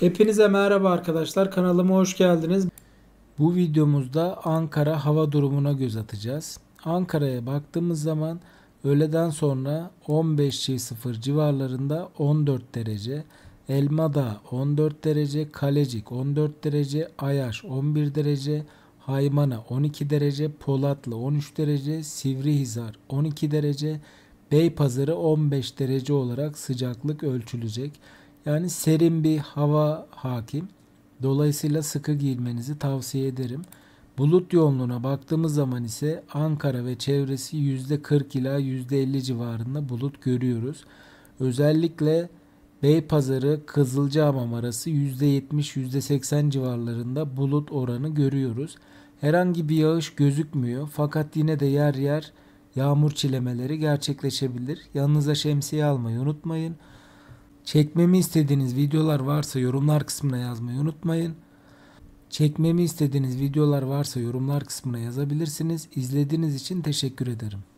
Hepinize merhaba arkadaşlar. Kanalıma hoş geldiniz. Bu videomuzda Ankara hava durumuna göz atacağız. Ankara'ya baktığımız zaman öğleden sonra 15.00 civarlarında 14 derece, Elmadağ 14 derece, Kalecik 14 derece, Ayaş 11 derece, Haymana 12 derece, Polatlı 13 derece, Sivrihisar 12 derece, Beypazarı 15 derece olarak sıcaklık ölçülecek. Yani serin bir hava hakim. Dolayısıyla sıkı giyinmenizi tavsiye ederim. Bulut yoğunluğuna baktığımız zaman ise Ankara ve çevresi %40 ila %50 civarında bulut görüyoruz. Özellikle Beypazarı Kızılcahamam arası %70-%80 civarlarında bulut oranı görüyoruz. Herhangi bir yağış gözükmüyor fakat yine de yer yer yağmur çilemeleri gerçekleşebilir. Yanınıza şemsiye almayı unutmayın. Çekmemi istediğiniz videolar varsa yorumlar kısmına yazmayı unutmayın. Çekmemi istediğiniz videolar varsa yorumlar kısmına yazabilirsiniz. İzlediğiniz için teşekkür ederim.